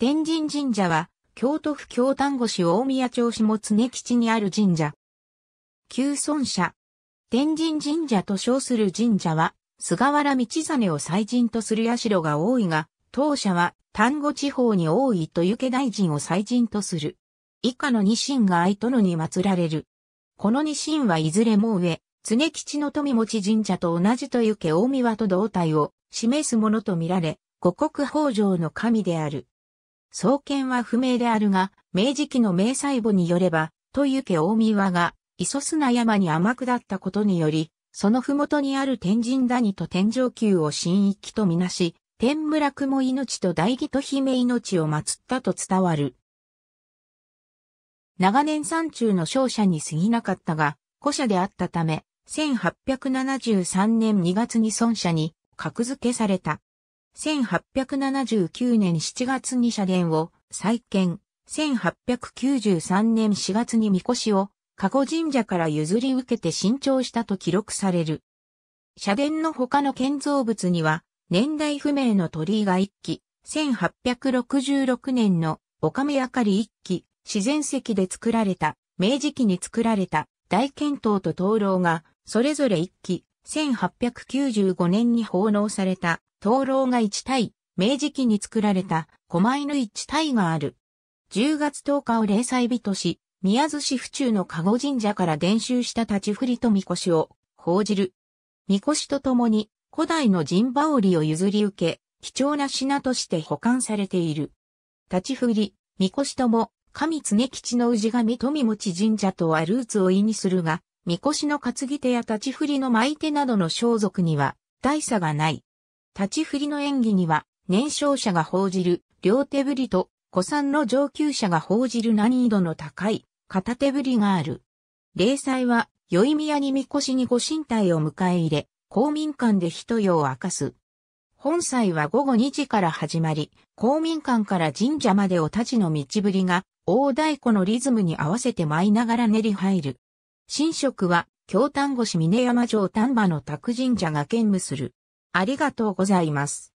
天神神社は、京都府京丹後市大宮町下常吉にある神社。旧村社。天神神社と称する神社は、菅原道真を祭神とする社が多いが、当社は、丹後地方に多いと池大臣を祭神とする。以下の二神が愛殿に祀られる。この二神はいずれも上、常吉の富持神社と同じと行け大宮と同体を示すものとみられ、五国豊穣の神である。創建は不明であるが、明治期の明細簿によれば、とゆけ大見和が、磯砂山に天下ったことにより、その麓にある天神谷と天上宮を神域とみなし、天村雲命と大義と姫命を祀ったと伝わる。長年山中の勝者に過ぎなかったが、古社であったため、1873年2月に孫者に格付けされた。1879年7月に社殿を再建。1893年4月に神輿を加護神社から譲り受けて新調したと記録される。社殿の他の建造物には、年代不明の鳥居が一基、1866年の岡目明かり一基、自然石で作られた、明治期に作られた大剣刀と灯籠が、それぞれ一基、1895年に奉納された灯籠が1体、明治期に作られた狛犬1体がある。10月10日を零祭日とし、宮津市府中の加護神社から伝習した立ち振りと御輿を報じる。御輿とともに古代の神羽織を譲り受け、貴重な品として保管されている。立ち振り、御輿とも、神常吉の氏神富持神社とはルーツを意にするが、みこしの担ぎ手や立ち振りの舞い手などの装束には大差がない。立ち振りの演技には、年少者が報じる両手振りと、古参の上級者が報じる難易度の高い片手振りがある。霊祭は、宵宮にみこしにご神体を迎え入れ、公民館で一夜を明かす。本祭は午後2時から始まり、公民館から神社までを立ちの道ぶりが、大太鼓のリズムに合わせて舞いながら練り入る。神職は、京丹後市峰山城丹波の宅神社が兼務する。ありがとうございます。